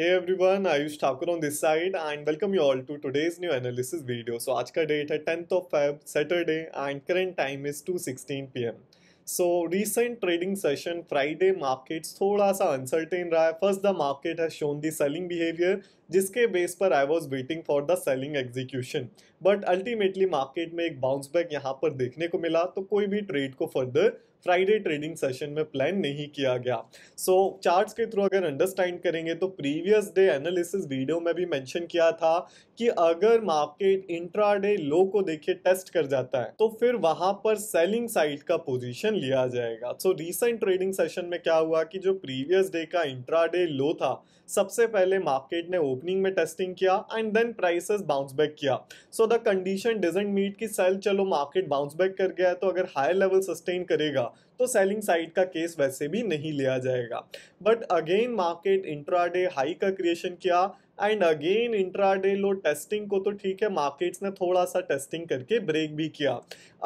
every everyone Ayush Thakur on this side and welcome you all to today's new analysis video so आज का date है tenth of Feb Saturday and current time is two sixteen P M so recent trading session Friday markets थोड़ा सा uncertain रहा है first the market has shown the selling behaviour जिसके base पर I was waiting for the selling execution but ultimately market में एक bounce back यहाँ पर देखने को मिला तो कोई भी ट्रेड को फर्दर फ्राइडे ट्रेडिंग सेशन में प्लान नहीं किया गया सो so, चार्ट्स के थ्रू अगर अंडरस्टैंड करेंगे तो प्रीवियस डे एनालिसिस वीडियो में भी मेंशन किया था कि अगर मार्केट इंट्राडे लो को देखे टेस्ट कर जाता है तो फिर वहां पर सेलिंग साइड का पोजीशन लिया जाएगा सो रिसेंट ट्रेडिंग सेशन में क्या हुआ कि जो प्रीवियस डे का इंट्राडे लो था सबसे पहले मार्केट ने ओपनिंग में टेस्टिंग किया and then prices bounce back किया so the condition didn't meet कि सेल चलो मार्केट बाउंस बैक कर गया है तो अगर हाई लेवल सस्टेन करेगा तो सेलिंग साइड का केस वैसे भी नहीं लिया जाएगा but again market intraday high का क्रिएशन किया and again intraday low testing को तो ठीक है मार्केट्स ने थोड़ा सा टेस्टिंग करके ब्रेक भी किया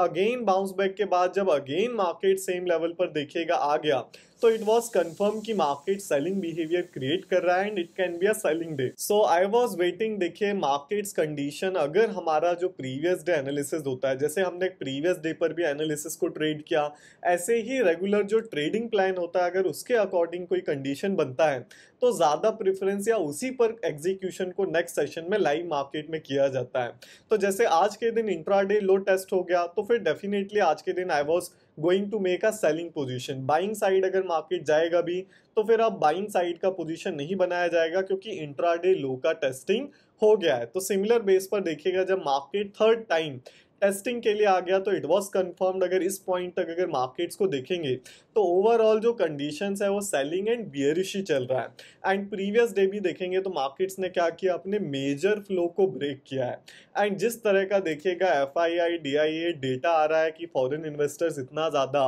अगेन बाउंस बैक के बाद जब अगेन मार्केट सेम लेवल पर देखेगा आ गया तो इट वॉज कन्फर्म की मार्केट सेलिंग बिहेवियर क्रिएट कर रहा है and it can be a selling day so I was waiting देखिए मार्केट्स कंडीशन अगर हमारा जो प्रीवियस डे एनालिसिस होता है जैसे हमने प्रीवियस डे पर भी एनालिसिस को ट्रेड किया ऐसे ही रेगुलर जो ट्रेडिंग प्लान होता है अगर उसके अकॉर्डिंग कोई कंडीशन बनता है तो ज़्यादा प्रिफरेंस या उसी पर एग्जीक्यूशन को नेक्स्ट सेशन में लाइव मार्केट में किया जाता है तो जैसे आज के दिन इंट्रा डे लो टेस्ट हो गया तो फिर डेफिनेटली आज के दिन I was going to make a selling position buying side अगर मार्केट जाएगा भी तो फिर आप बाइंग साइड का पोजीशन नहीं बनाया जाएगा क्योंकि इंट्राडे लो का टेस्टिंग हो गया है तो सिमिलर बेस पर देखिएगा जब मार्केट थर्ड टाइम टेस्टिंग के लिए आ गया तो इट वॉज कन्फर्म्ड अगर इस पॉइंट तक अगर मार्केट्स को देखेंगे तो ओवरऑल जो कंडीशंस है वो सेलिंग एंड बियरिश ही चल रहा है एंड प्रीवियस डे भी देखेंगे तो मार्केट्स ने क्या किया अपने मेजर फ्लो को ब्रेक किया है एंड जिस तरह का देखिएगा F I I D I A data आ रहा है कि फॉरेन इन्वेस्टर्स इतना ज़्यादा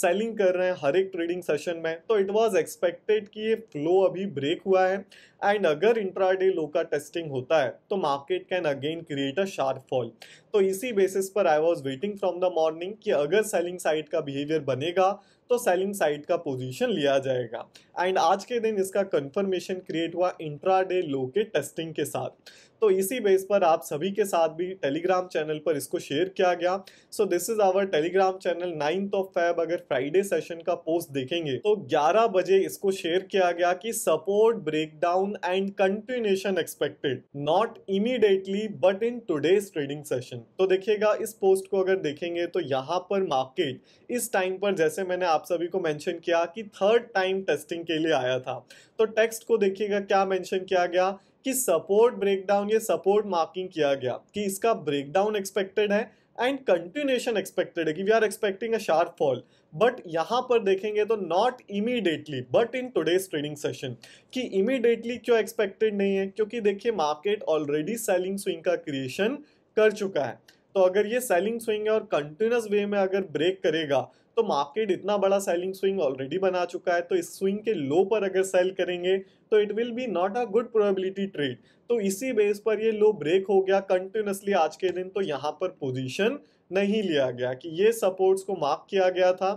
सेलिंग कर रहे हैं हर एक ट्रेडिंग सेशन में तो इट वॉज एक्सपेक्टेड कि ये फ्लो अभी ब्रेक हुआ है एंड अगर इंट्राडे लो का टेस्टिंग होता है तो market can again create a sharp fall तो इसी बेसिस पर I was waiting from the morning कि अगर सेलिंग साइड का बिहेवियर बनेगा तो सेलिंग साइड का पोजीशन लिया जाएगा एंड आज के दिन इसका कंफर्मेशन क्रिएट हुआ इंट्रा डे लो के टेस्टिंग के साथ तो इसी बेस पर आप सभी के साथ भी टेलीग्राम चैनल पर इसको शेयर किया गया so this is our Telegram channel ninth of Feb अगर फ्राइडे सेशन का पोस्ट देखेंगे तो 11 बजे इसको शेयर किया गया कि support breakdown and continuation expected not immediately but in today's trading session तो देखिएगा इस पोस्ट को अगर देखेंगे तो यहाँ पर मार्केट इस टाइम पर जैसे मैंने आप सभी को मैंशन किया कि थर्ड टाइम टेस्टिंग के लिए आया था तो टेक्स्ट को देखिएगा क्या मैंशन किया गया कि सपोर्ट ब्रेकडाउन ये सपोर्ट मार्किंग किया गया कि इसका ब्रेकडाउन एक्सपेक्टेड है एंड कंटिन्यूएशन एक्सपेक्टेड है कि we are expecting a sharp fall but यहां पर देखेंगे तो not immediately but in today's trading session कि इमीडिएटली क्यों एक्सपेक्टेड नहीं है क्योंकि देखिए मार्केट ऑलरेडी सेलिंग स्विंग का क्रिएशन कर चुका है तो अगर ये सेलिंग स्विंग है और कंटिन्यूस वे में अगर ब्रेक करेगा तो मार्केट इतना बड़ा सेलिंग स्विंग ऑलरेडी बना चुका है तो इस स्विंग के लो पर अगर सेल करेंगे तो it will be not a good probability trade तो इसी बेस पर ये लो ब्रेक हो गया कंटिन्यूसली आज के दिन तो यहाँ पर पोजिशन नहीं लिया गया कि ये सपोर्ट्स को मार्क किया गया था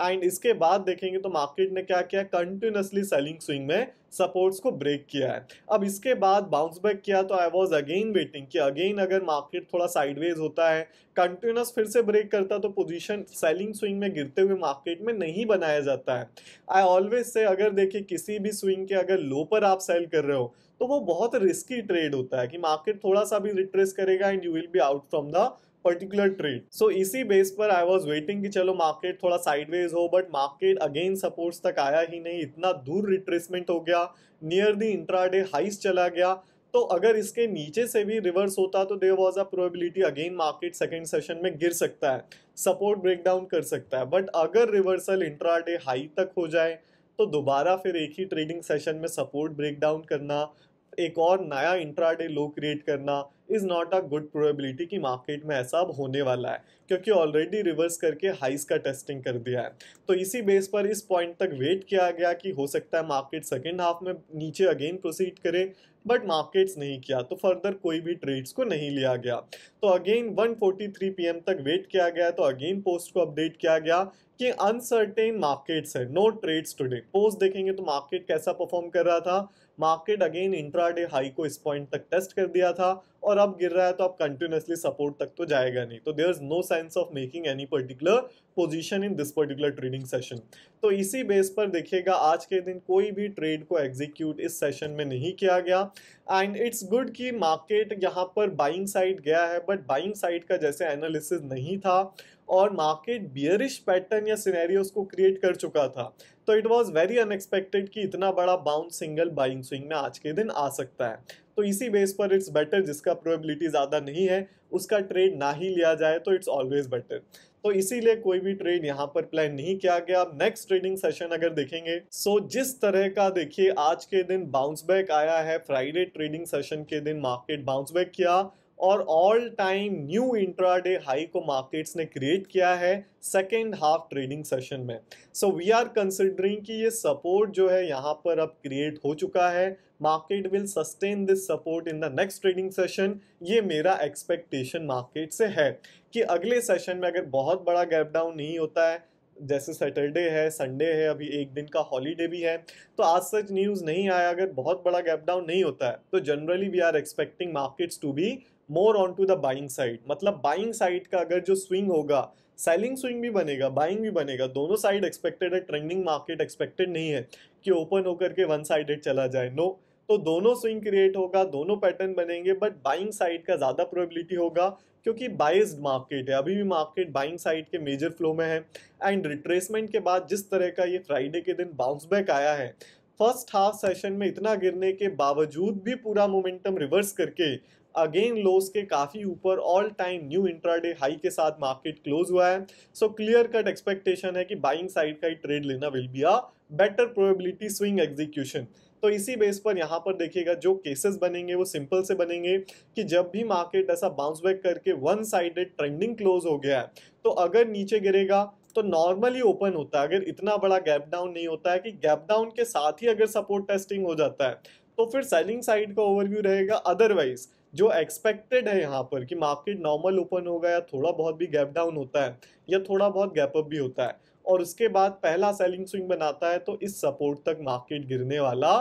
एंड इसके बाद देखेंगे तो मार्केट ने क्या किया कंटिन्यूसली सेलिंग स्विंग में सपोर्ट्स को ब्रेक किया है अब इसके बाद बाउंस बैक किया तो आई वॉज अगेन वेटिंग कि अगेन अगर मार्केट थोड़ा साइडवेज होता है कंटिन्यूस फिर से ब्रेक करता तो पोजीशन सेलिंग स्विंग में गिरते हुए मार्केट में नहीं बनाया जाता है आई ऑलवेज से अगर देखिए किसी भी स्विंग के अगर लो पर आप सेल कर रहे हो तो वो बहुत रिस्की ट्रेड होता है कि मार्केट थोड़ा सा भी रिट्रेस करेगा and you will be out from the particular trade so इसी बेस पर आई वॉज वेटिंग कि चलो मार्केट थोड़ा साइडवेज हो बट मार्केट अगेन सपोर्ट्स तक आया ही नहीं इतना दूर रिट्रेसमेंट हो गया नियर दी इंट्राडे हाइस चला गया तो अगर इसके नीचे से भी रिवर्स होता तो there was a probability again market second session में गिर सकता है सपोर्ट ब्रेकडाउन कर सकता है बट अगर रिवर्सल इंट्राडे हाई तक हो जाए तो दोबारा फिर एक ही ट्रेडिंग सेशन में सपोर्ट ब्रेकडाउन करना एक और नया इंट्राडे लो क्रिएट करना is not a good probability कि मार्केट में ऐसा अब होने वाला है क्योंकि ऑलरेडी रिवर्स करके हाइस का टेस्टिंग कर दिया है तो इसी बेस पर इस पॉइंट तक वेट किया गया कि हो सकता है मार्केट सेकेंड हाफ में नीचे अगेन प्रोसीड करे बट मार्केट्स नहीं किया तो फर्दर कोई भी ट्रेड्स को नहीं लिया गया तो अगेन 143 पीएम तक वेट किया गया तो अगेन पोस्ट को अपडेट किया गया कि अनसर्टेन मार्केट्स है नो ट्रेड्स टुडे पोस्ट देखेंगे तो मार्केट कैसा परफॉर्म कर रहा था मार्केट अगेन इंट्राडे हाई को इस पॉइंट तक टेस्ट कर दिया था और अब गिर रहा है तो आप कंटिन्यूसली सपोर्ट तक तो जाएगा नहीं तो there is no sense of making any particular position in this particular trading session तो इसी बेस पर देखिएगा आज के दिन कोई भी ट्रेड को एग्जीक्यूट इस सेशन में नहीं किया गया एंड इट्स गुड कि मार्केट यहाँ पर बाइंग साइड गया है बट बाइंग साइड का जैसे एनालिसिस नहीं था और मार्केट बियरिश पैटर्न या सिनेरियोस को क्रिएट कर चुका था तो इट वाज वेरी अनएक्सपेक्टेड कि इतना बड़ा बाउंस सिंगल बाइंग स्विंग में आज के दिन आ सकता है तो इसी बेस पर इट्स बेटर जिसका प्रोबेबिलिटी ज़्यादा नहीं है उसका ट्रेड ना ही लिया जाए तो इट्स ऑलवेज बेटर तो इसीलिए कोई भी ट्रेड यहाँ पर प्लान नहीं किया गया आप नेक्स्ट ट्रेडिंग सेशन अगर देखेंगे सो so जिस तरह का देखिए आज के दिन बाउंस बैक आया है फ्राइडे ट्रेडिंग सेशन के दिन मार्केट बाउंस बैक किया और all time new intraday high को मार्केट्स ने क्रिएट किया है सेकेंड हाफ ट्रेडिंग सेशन में सो वी आर कंसिडरिंग कि ये सपोर्ट जो है यहाँ पर अब क्रिएट हो चुका है market will sustain this support in the next trading session ये मेरा एक्सपेक्टेशन मार्केट से है कि अगले सेशन में अगर बहुत बड़ा गैप डाउन नहीं होता है जैसे सैटरडे है संडे है अभी एक दिन का हॉलीडे भी है तो आज सच न्यूज़ नहीं आया अगर बहुत बड़ा गैप डाउन नहीं होता है तो generally we are expecting markets to be more on to the buying side मतलब बाइंग साइड का अगर जो स्विंग होगा सेलिंग स्विंग भी बनेगा बाइंग भी बनेगा दोनों साइड एक्सपेक्टेड है ट्रेंडिंग मार्केट एक्सपेक्टेड नहीं है कि ओपन होकर के वन साइडेड चला जाए नो तो दोनों स्विंग क्रिएट होगा दोनों पैटर्न बनेंगे बट बाइंग साइड का ज़्यादा प्रोबेबिलिटी होगा क्योंकि बाइस्ड मार्केट है अभी भी मार्केट बाइंग साइड के मेजर फ्लो में है एंड रिट्रेसमेंट के बाद जिस तरह का ये फ्राइडे के दिन बाउंस बैक आया है फर्स्ट हाफ सेशन में इतना गिरने के बावजूद भी पूरा मोमेंटम रिवर्स करके अगेन लोस के काफ़ी ऊपर all time new intraday high के साथ मार्केट क्लोज हुआ है सो क्लियर कट एक्सपेक्टेशन है कि बाइंग साइड का ही ट्रेड लेना will be a better probability swing execution तो इसी बेस पर यहाँ पर देखिएगा जो केसेस बनेंगे वो सिंपल से बनेंगे कि जब भी मार्केट ऐसा बाउंस बैक करके वन साइडेड ट्रेंडिंग क्लोज हो गया है तो अगर नीचे गिरेगा तो नॉर्मली ओपन होता है अगर इतना बड़ा गैप डाउन नहीं होता है कि गैप डाउन के साथ ही अगर सपोर्ट टेस्टिंग हो जाता है तो फिर सेलिंग साइड का ओवरव्यू रहेगा अदरवाइज जो एक्सपेक्टेड है यहाँ पर कि मार्केट नॉर्मल ओपन होगा या थोड़ा बहुत भी गैप डाउन होता है या थोड़ा बहुत गैप अप भी होता है और उसके बाद पहला सेलिंग स्विंग बनाता है तो इस सपोर्ट तक मार्केट गिरने वाला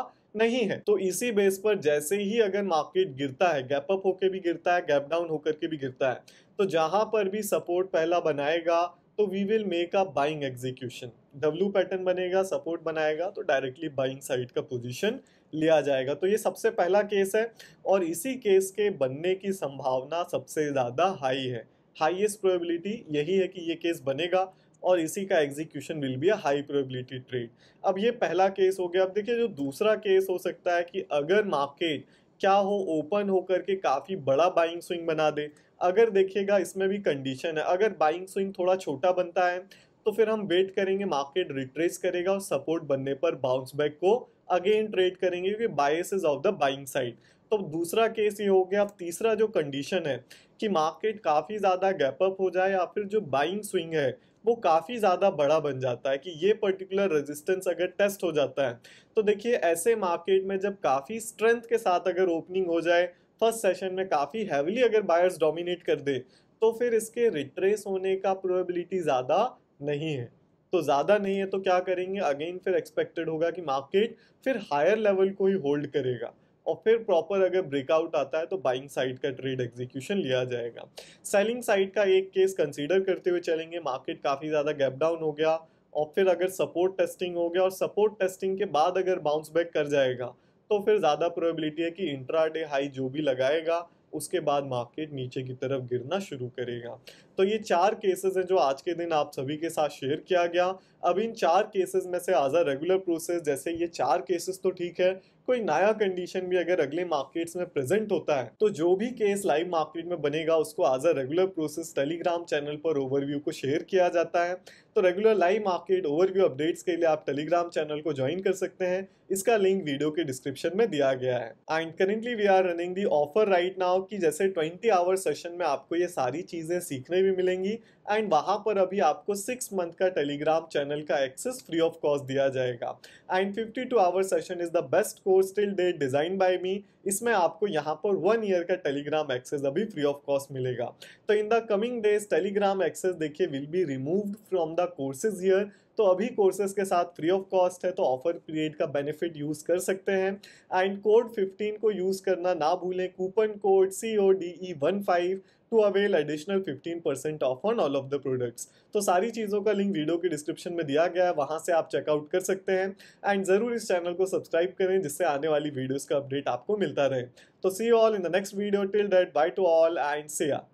नहीं है तो इसी बेस पर जैसे ही अगर मार्केट गिरता है गैप अप होकर भी गिरता है गैप डाउन होकर के भी गिरता है तो जहां पर भी सपोर्ट पहला बनाएगा तो we will make a buying execution W pattern बनेगा सपोर्ट बनाएगा तो डायरेक्टली बाइंग साइड का पोजीशन लिया जाएगा तो ये सबसे पहला केस है और इसी केस के बनने की संभावना सबसे ज़्यादा हाई है हाइएस्ट प्रोबेबिलिटी यही है कि ये केस बनेगा और इसी का execution will be a high probability trade अब ये पहला केस हो गया अब देखिए जो दूसरा केस हो सकता है कि अगर मार्केट क्या हो ओपन होकर के काफ़ी बड़ा बाइंग स्विंग बना दे अगर देखिएगा इसमें भी कंडीशन है अगर बाइंग स्विंग थोड़ा छोटा बनता है तो फिर हम वेट करेंगे मार्केट रिट्रेस करेगा और सपोर्ट बनने पर बाउंस बैक को अगेन ट्रेड करेंगे क्योंकि is of the buying side तो दूसरा केस ये हो गया अब तीसरा जो कंडीशन है कि मार्केट काफ़ी ज़्यादा गैप अप हो जाए या फिर जो बाइंग स्विंग है वो काफ़ी ज़्यादा बड़ा बन जाता है कि ये पर्टिकुलर रेजिस्टेंस अगर टेस्ट हो जाता है तो देखिए ऐसे मार्केट में जब काफ़ी स्ट्रेंथ के साथ अगर ओपनिंग हो जाए फर्स्ट सेशन में काफ़ी हैवीली अगर बायर्स डोमिनेट कर दे तो फिर इसके रिट्रेस होने का प्रोबेबिलिटी ज़्यादा नहीं है तो ज़्यादा नहीं है तो क्या करेंगे अगेन फिर एक्सपेक्टेड होगा कि मार्केट फिर हायर लेवल को ही होल्ड करेगा और फिर प्रॉपर अगर ब्रेकआउट आता है तो बाइंग साइड का ट्रेड एग्जीक्यूशन लिया जाएगा सेलिंग साइड का एक केस कंसीडर करते हुए चलेंगे मार्केट काफ़ी ज़्यादा गैप डाउन हो गया और फिर अगर सपोर्ट टेस्टिंग हो गया और सपोर्ट टेस्टिंग के बाद अगर बाउंस बैक कर जाएगा तो फिर ज़्यादा प्रोबेबिलिटी है कि डे हाई जो भी लगाएगा उसके बाद मार्केट नीचे की तरफ गिरना शुरू करेगा तो ये चार केसेस हैं जो आज के दिन आप सभी के साथ शेयर किया गया अब इन चार केसेस में से आज अ रेगुलर प्रोसेस जैसे ये चार केसेस तो ठीक है कोई नया कंडीशन भी अगर अगले मार्केट्स में प्रेजेंट होता है तो जो भी केस लाइव मार्केट में बनेगा उसको as a regular process Telegram channel पर ओवरव्यू को शेयर किया जाता है तो regular live market overview updates के लिए आप टेलीग्राम चैनल को ज्वाइन कर सकते हैं इसका लिंक वीडियो के डिस्क्रिप्शन में दिया गया है and currently we are running the offer right now की जैसे ट्वेंटी आवर सेशन में आपको ये सारी चीज़ें सीखने भी मिलेंगी एंड वहां पर अभी आपको सिक्स मंथ का टेलीग्राम चैनल का एक्सेस फ्री ऑफ कॉस्ट दिया जाएगा and fifty two hour session is the best course course till date designed by me इसमें आपको यहाँ पर वन ईयर का टेलीग्राम एक्सेस अभी फ्री ऑफ कॉस्ट मिलेगा तो in the coming days Telegram access देखिए will be removed from the courses year तो अभी कोर्सेज के साथ फ्री ऑफ कॉस्ट है तो ऑफर पीरियड का बेनिफिट यूज़ कर सकते हैं एंड कोड 15 को यूज़ करना ना भूलें coupon code C O D E one five two avail additional 15 percent off on all of the products तो सारी चीज़ों का लिंक वीडियो के डिस्क्रिप्शन में दिया गया है वहाँ से आप चेकआउट कर सकते हैं एंड ज़रूर इस चैनल को सब्सक्राइब करें जिससे आने वाली वीडियोज़ का अपडेट आपको मिलता रहे तो see all in the next video till date bye to all and Siya